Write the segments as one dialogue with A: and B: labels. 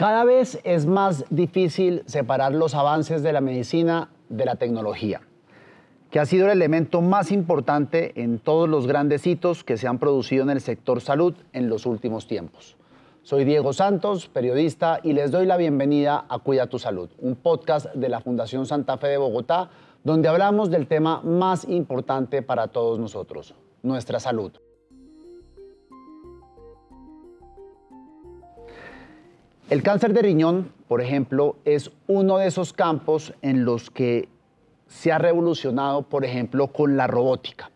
A: Cada vez es más difícil separar los avances de la medicina de la tecnología, que ha sido el elemento más importante en todos los grandes hitos que se han producido en el sector salud en los últimos tiempos. Soy Diego Santos, periodista, y les doy la bienvenida a Cuida tu Salud, un podcast de la Fundación Santa Fe de Bogotá, donde hablamos del tema más importante para todos nosotros, nuestra salud. El cáncer de riñón, por ejemplo, es uno de esos campos en los que se ha revolucionado, por ejemplo, con la robótica.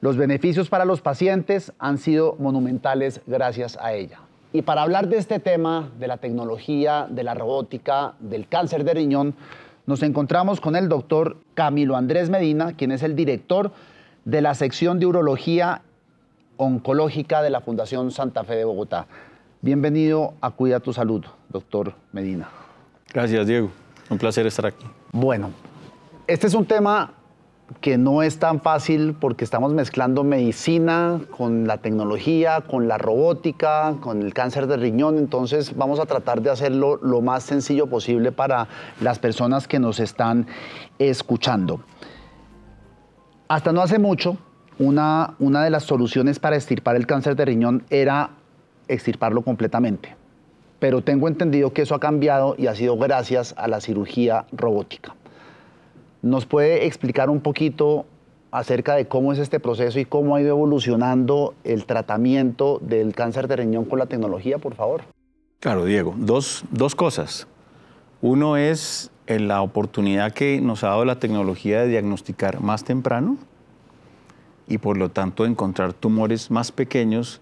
A: Los beneficios para los pacientes han sido monumentales gracias a ella. Y para hablar de este tema, de la tecnología, de la robótica, del cáncer de riñón, nos encontramos con el doctor Camilo Andrés Medina, quien es el director de la sección de urología oncológica de la Fundación Santa Fe de Bogotá. Bienvenido a Cuida tu Salud, doctor Medina. Gracias, Diego.
B: Un placer estar aquí.
A: Bueno, este es un tema que no es tan fácil porque estamos mezclando medicina con la tecnología, con la robótica, con el cáncer de riñón. Entonces vamos a tratar de hacerlo lo más sencillo posible para las personas que nos están escuchando. Hasta no hace mucho, una, una de las soluciones para estirpar el cáncer de riñón era extirparlo completamente. Pero tengo entendido que eso ha cambiado y ha sido gracias a la cirugía robótica. ¿Nos puede explicar un poquito acerca de cómo es este proceso y cómo ha ido evolucionando el tratamiento del cáncer de riñón con la tecnología, por favor?
B: Claro, Diego. Dos, cosas. Uno es la oportunidad que nos ha dado la tecnología de diagnosticar más temprano y por lo tanto encontrar tumores más pequeños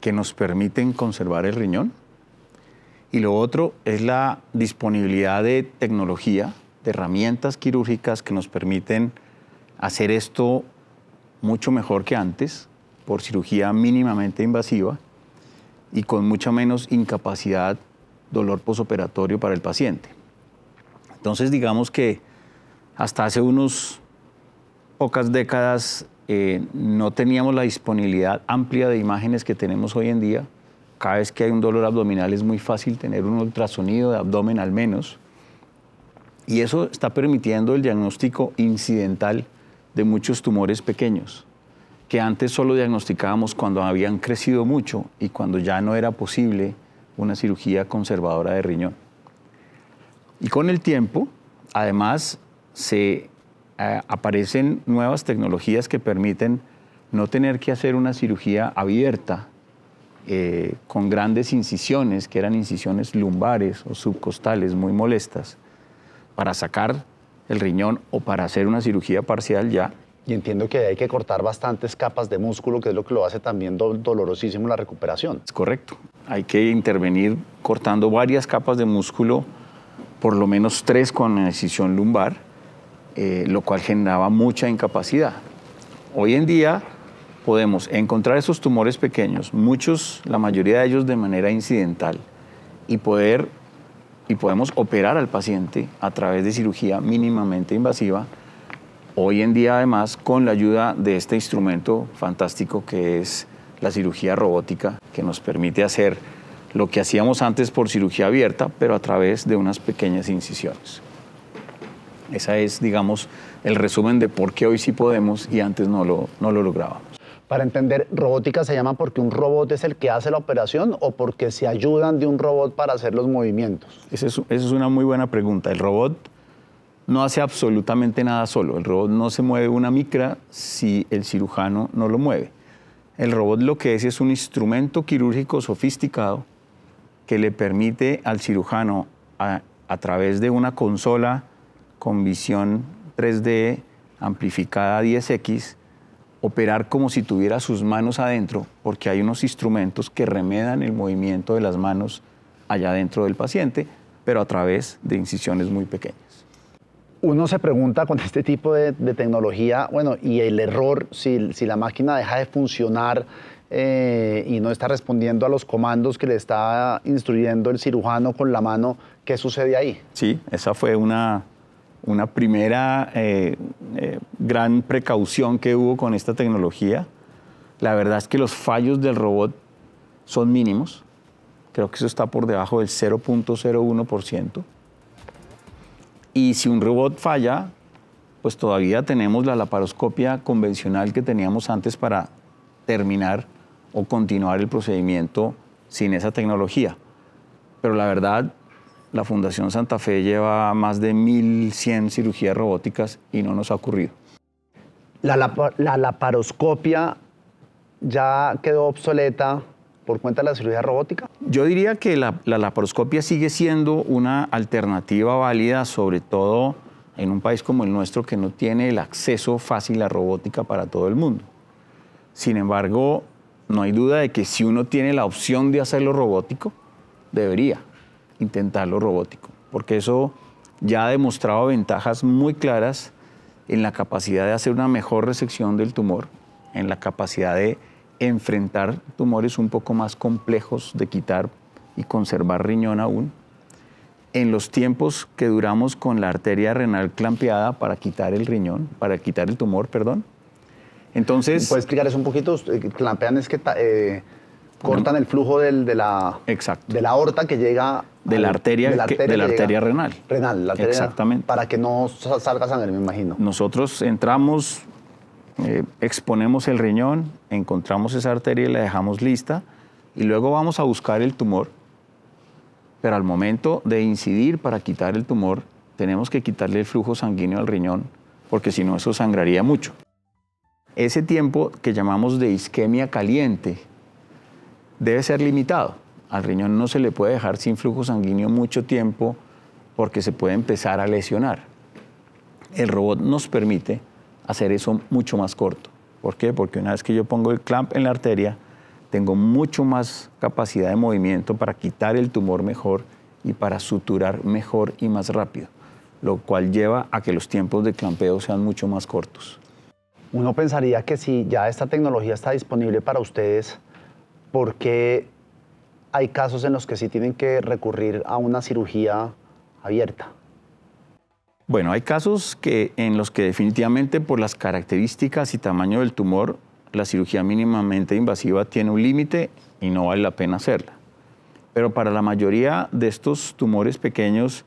B: que nos permiten conservar el riñón. Y lo otro es la disponibilidad de tecnología, de herramientas quirúrgicas que nos permiten hacer esto mucho mejor que antes, por cirugía mínimamente invasiva y con mucha menos incapacidad, dolor posoperatorio para el paciente. Entonces digamos que hasta hace unos pocas décadas eh, no teníamos la disponibilidad amplia de imágenes que tenemos hoy en día. Cada vez que hay un dolor abdominal es muy fácil tener un ultrasonido de abdomen al menos. Y eso está permitiendo el diagnóstico incidental de muchos tumores pequeños, que antes solo diagnosticábamos cuando habían crecido mucho y cuando ya no era posible una cirugía conservadora de riñón. Y con el tiempo, además, se eh, aparecen nuevas tecnologías que permiten no tener que hacer una cirugía abierta eh, con grandes incisiones, que eran incisiones lumbares o subcostales muy
A: molestas, para sacar el riñón o para hacer una cirugía parcial ya. Y entiendo que hay que cortar bastantes capas de músculo, que es lo que lo hace también dolorosísimo la recuperación. Es
B: correcto. Hay que intervenir cortando varias capas de músculo, por lo menos tres con la incisión lumbar eh, lo cual generaba mucha incapacidad. Hoy en día podemos encontrar esos tumores pequeños, muchos, la mayoría de ellos de manera incidental, y poder y podemos operar al paciente a través de cirugía mínimamente invasiva. Hoy en día, además, con la ayuda de este instrumento fantástico que es la cirugía robótica, que nos permite hacer lo que hacíamos antes por cirugía abierta, pero a través de unas pequeñas incisiones. Esa es, digamos, el resumen de por qué hoy sí podemos y antes no lo, no lo lográbamos.
A: Para entender, robótica se llama porque un robot es el que hace la operación o porque se ayudan de un robot para hacer los movimientos. Esa es, es una
B: muy buena pregunta. El robot no hace absolutamente nada solo. El robot no se mueve una micra si el cirujano no lo mueve. El robot lo que es es un instrumento quirúrgico sofisticado que le permite al cirujano a, a través de una consola con visión 3D amplificada 10X, operar como si tuviera sus manos adentro, porque hay unos instrumentos que remedan el movimiento de las manos allá dentro del paciente, pero a través de incisiones muy pequeñas.
A: Uno se pregunta con este tipo de, tecnología, bueno, y el error, si, la máquina deja de funcionar eh, y no está respondiendo a los comandos que le está instruyendo el cirujano con la mano, ¿qué sucede ahí?
B: Sí, esa fue una una primera eh, eh, gran precaución que hubo con esta tecnología. La verdad es que los fallos del robot son mínimos. Creo que eso está por debajo del 0.01%. Y si un robot falla, pues todavía tenemos la laparoscopia convencional que teníamos antes para terminar o continuar el procedimiento sin esa tecnología. Pero la verdad, la Fundación Santa Fe lleva más de 1.100 cirugías robóticas y no nos ha ocurrido.
A: La, laparoscopia ya quedó obsoleta por cuenta de la cirugía robótica?
B: Yo diría que la, la, laparoscopia sigue siendo una alternativa válida, sobre todo en un país como el nuestro que no tiene el acceso fácil a robótica para todo el mundo. Sin embargo, no hay duda de que si uno tiene la opción de hacerlo robótico, debería intentarlo robótico, porque eso ya ha demostrado ventajas muy claras en la capacidad de hacer una mejor resección del tumor, en la capacidad de enfrentar tumores un poco más complejos de quitar y conservar riñón aún, en los tiempos que duramos con la arteria renal clampeada para quitar el riñón, para quitar el tumor,
A: perdón. Entonces... ¿Puedes explicar eso un poquito? Eh, clampean es que... Eh, cortan el flujo de, la, de la aorta que llega... De la arteria, de la arteria, renal. Renal, la arteria Exactamente. Para que no salga sangre, me imagino. Nosotros entramos,
B: eh, exponemos el riñón, encontramos esa arteria y la dejamos lista, y luego vamos a buscar el tumor, pero al momento de incidir para quitar el tumor, tenemos que quitarle el flujo sanguíneo al riñón, porque si no eso sangraría mucho. Ese tiempo que llamamos de isquemia caliente, debe ser limitado. Al riñón no se le puede dejar sin flujo sanguíneo mucho tiempo porque se puede empezar a lesionar. El robot nos permite hacer eso mucho más corto. ¿Por qué? Porque una vez que yo pongo el clamp en la arteria, tengo mucho más capacidad de movimiento para quitar el tumor mejor y para suturar mejor y más rápido, lo cual lleva a que los tiempos de clampeo sean mucho más cortos.
A: Uno pensaría que si ya esta tecnología está disponible para ustedes, ¿Por qué hay casos en los que sí tienen que recurrir a una cirugía abierta.
B: Bueno, hay casos que, en los que definitivamente por las características y tamaño del tumor, la cirugía mínimamente invasiva tiene un límite y no vale la pena hacerla. Pero para la mayoría de estos tumores pequeños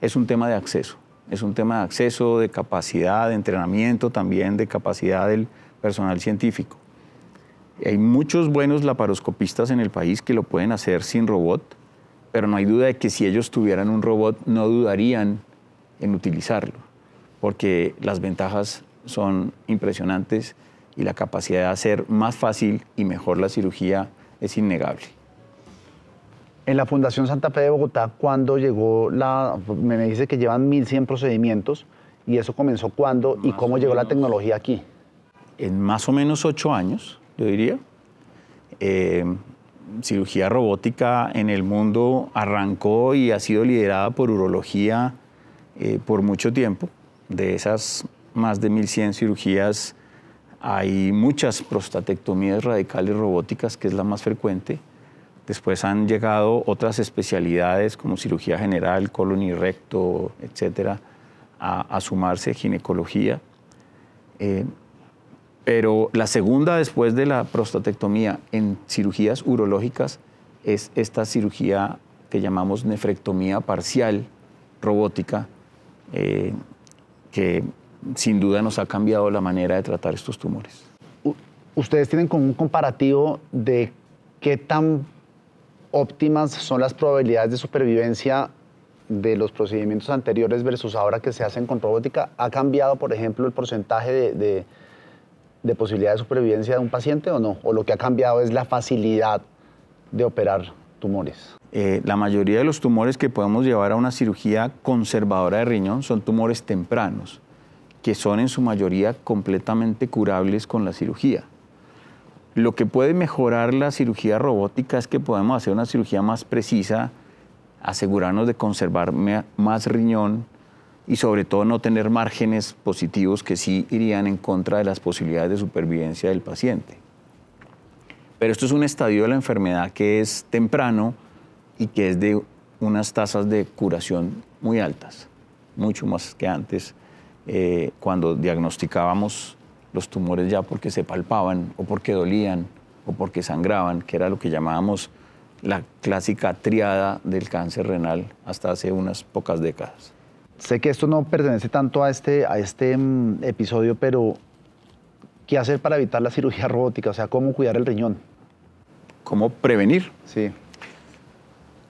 B: es un tema de acceso. Es un tema de acceso, de capacidad, de entrenamiento también, de capacidad del personal científico. Hay muchos buenos laparoscopistas en el país que lo pueden hacer sin robot, pero no hay duda de que si ellos tuvieran un robot no dudarían en utilizarlo, porque las ventajas son impresionantes y la capacidad de hacer más fácil y mejor la cirugía es innegable.
A: En la Fundación Santa Fe de Bogotá, cuando llegó la, me dice que llevan 1.100 procedimientos, ¿y eso comenzó cuándo y cómo llegó la tecnología aquí?
B: En más o menos ocho años, yo diría. Eh, cirugía robótica en el mundo arrancó y ha sido liderada por urología eh, por mucho tiempo. De esas más de 1.100 cirugías, hay muchas prostatectomías radicales robóticas, que es la más frecuente. Después han llegado otras especialidades como cirugía general, colon y recto, etcétera, a, a sumarse, ginecología. Eh, pero la segunda después de la prostatectomía en cirugías urológicas es esta cirugía que llamamos nefrectomía parcial robótica, eh, que sin duda nos ha cambiado la manera
A: de tratar estos tumores. ¿Ustedes tienen como un comparativo de qué tan óptimas son las probabilidades de supervivencia de los procedimientos anteriores versus ahora que se hacen con robótica? ¿Ha cambiado, por ejemplo, el porcentaje de de posibilidad de supervivencia de un paciente o no? ¿O lo que ha cambiado es la facilidad de operar tumores?
B: Eh, la mayoría de los tumores que podemos llevar a una cirugía conservadora de riñón son tumores tempranos, que son en su mayoría completamente curables con la cirugía. Lo que puede mejorar la cirugía robótica es que podemos hacer una cirugía más precisa, asegurarnos de conservar más riñón, y sobre todo no tener márgenes positivos que sí irían en contra de las posibilidades de supervivencia del paciente. Pero esto es un estadio de la enfermedad que es temprano y que es de unas tasas de curación muy altas, mucho más que antes eh, cuando diagnosticábamos los tumores ya porque se palpaban o porque dolían o porque sangraban, que era lo que llamábamos la clásica triada del cáncer renal hasta hace unas pocas
A: décadas sé que esto no pertenece tanto a este, a este mm, episodio, pero ¿qué hacer para evitar la cirugía robótica? O sea, ¿cómo cuidar el riñón? ¿Cómo prevenir? Sí.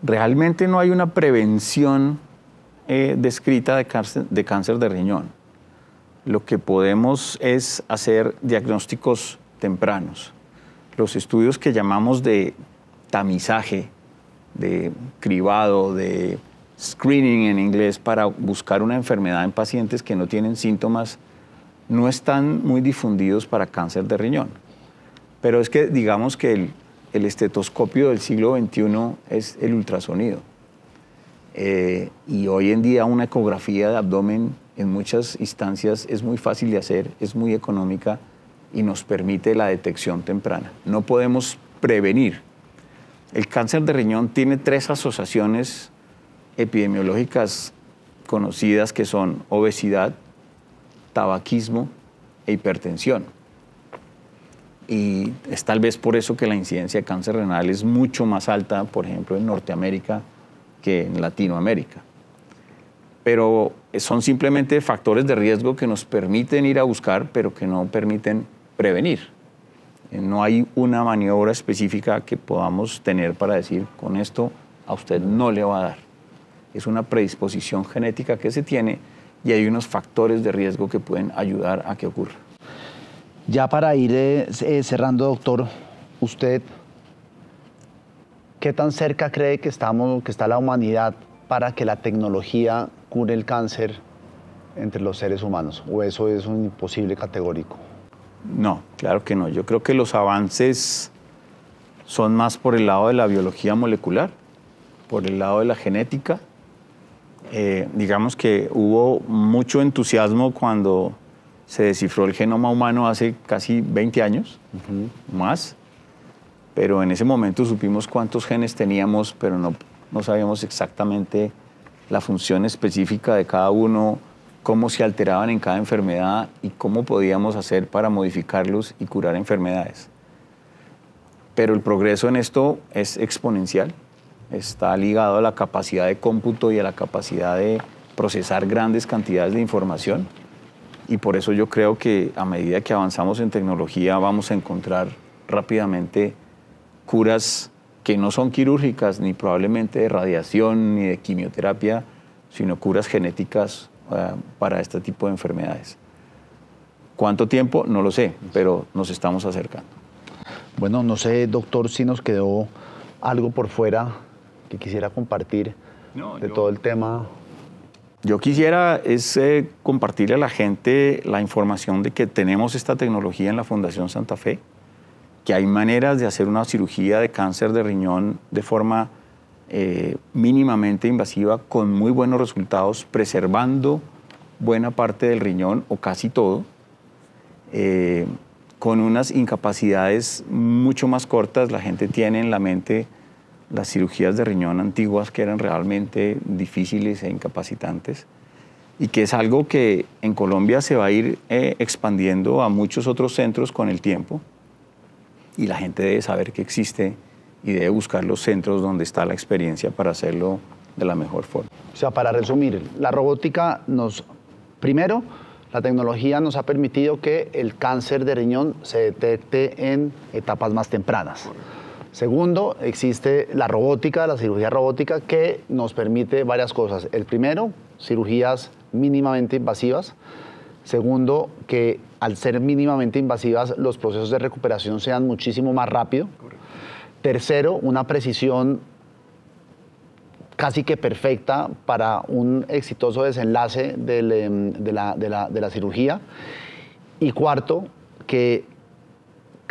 B: Realmente no hay una prevención eh, descrita de de cáncer de riñón. Lo que podemos es hacer diagnósticos tempranos. Los estudios que llamamos de tamizaje, de cribado, de screening en inglés para buscar una enfermedad en pacientes que no tienen síntomas, no están muy difundidos para cáncer de riñón. Pero es que digamos que el, el estetoscopio del siglo XXI es el ultrasonido. Eh, y hoy en día una ecografía de abdomen en muchas instancias es muy fácil de hacer, es muy económica y nos permite la detección temprana. No podemos prevenir. El cáncer de riñón tiene tres asociaciones epidemiológicas conocidas que son obesidad, tabaquismo e hipertensión. Y es tal vez por eso que la incidencia de cáncer renal es mucho más alta, por ejemplo, en Norteamérica que en Latinoamérica. Pero son simplemente factores de riesgo que nos permiten ir a buscar, pero que no permiten prevenir. Eh, no hay una maniobra específica que podamos tener para decir, con esto a usted no le va a dar es una predisposición genética que se tiene y hay unos factores de riesgo que pueden ayudar a que ocurra.
A: Ya para ir eh, eh, cerrando, doctor, usted, ¿qué tan cerca cree que, estamos, que está la humanidad para que la tecnología cure el cáncer entre los seres humanos? ¿O eso es un imposible categórico?
B: No, claro que no. Yo creo que los avances son más por el lado de la biología molecular, por el lado de la genética, eh, digamos que hubo mucho entusiasmo cuando se descifró el genoma humano hace casi 20 años, más, pero en ese momento supimos cuántos genes teníamos, pero no, no sabíamos exactamente la función específica de cada uno, cómo se alteraban en cada enfermedad y cómo podíamos hacer para modificarlos y curar enfermedades. Pero el progreso en esto es exponencial está ligado a la capacidad de cómputo y a la capacidad de procesar grandes cantidades de información. Y por eso yo creo que a medida que avanzamos en tecnología vamos a encontrar rápidamente curas que no son quirúrgicas, ni probablemente de radiación, ni de quimioterapia, sino curas genéticas eh, para este tipo de enfermedades. ¿Cuánto tiempo? No lo sé, pero nos estamos acercando.
A: Bueno, no sé, doctor, si nos quedó algo por fuera quisiera compartir de todo el tema?
B: Yo quisiera es eh, compartirle a la gente la información de que tenemos esta tecnología en la Fundación Santa Fe, que hay maneras de hacer una cirugía de cáncer de riñón de forma eh, mínimamente invasiva con muy buenos resultados, preservando buena parte del riñón o casi todo, eh, con unas incapacidades mucho más cortas. La gente tiene en la mente las cirugías de riñón antiguas que eran realmente difíciles e incapacitantes y que es algo que en Colombia se va a ir eh, expandiendo a muchos otros centros con el tiempo y la gente debe saber que existe y debe
A: buscar los centros donde está la experiencia para hacerlo de la mejor forma. O sea, para resumir, la robótica nos, primero, la tecnología nos ha permitido que el cáncer de riñón se detecte en etapas más tempranas. Segundo, existe la robótica, la cirugía robótica, que nos permite varias cosas. El primero, cirugías mínimamente invasivas. Segundo, que al ser mínimamente invasivas, los procesos de recuperación sean muchísimo más rápido. Tercero, una precisión casi que perfecta para un exitoso desenlace em, de, la, de la cirugía. Y cuarto, que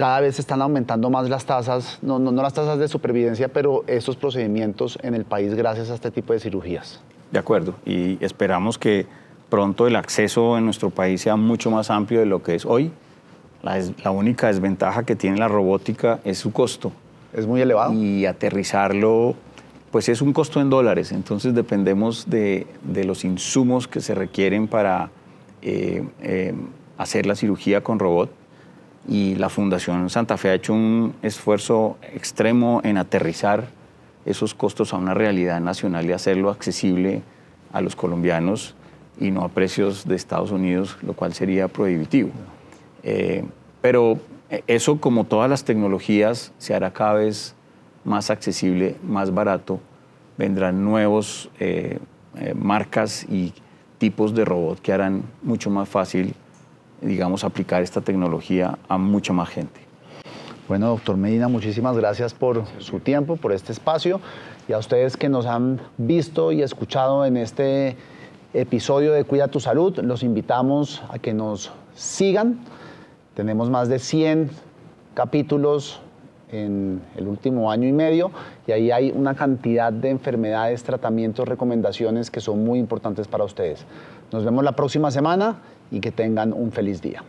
A: cada vez están aumentando más las tasas, no, las tasas de supervivencia, pero estos procedimientos en el país gracias a este tipo de cirugías.
B: De acuerdo, y esperamos que pronto el acceso en nuestro país sea mucho más amplio de lo que es hoy. La, única desventaja que tiene la robótica es su costo. Es muy elevado. Y aterrizarlo, pues es un costo en dólares, entonces dependemos de, los insumos que se requieren para eh, eh, hacer la cirugía con robot y la Fundación Santa Fe ha hecho un esfuerzo extremo en aterrizar esos costos a una realidad nacional y hacerlo accesible a los colombianos y no a precios de Estados Unidos, lo cual sería prohibitivo. Eh, pero eso, como todas las tecnologías, se hará cada vez más accesible, más barato. Vendrán nuevos eh, eh, marcas y tipos de robot que harán mucho más fácil digamos, aplicar esta
A: tecnología a mucha más gente. Bueno, doctor Medina, muchísimas gracias por su tiempo, por este espacio y a ustedes que nos han visto y escuchado en este episodio de Cuida tu Salud. Los invitamos a que nos sigan. Tenemos más de 100 capítulos en el último año y medio y ahí hay una cantidad de enfermedades, tratamientos, recomendaciones que son muy importantes para ustedes. Nos vemos la próxima semana y que tengan un feliz día.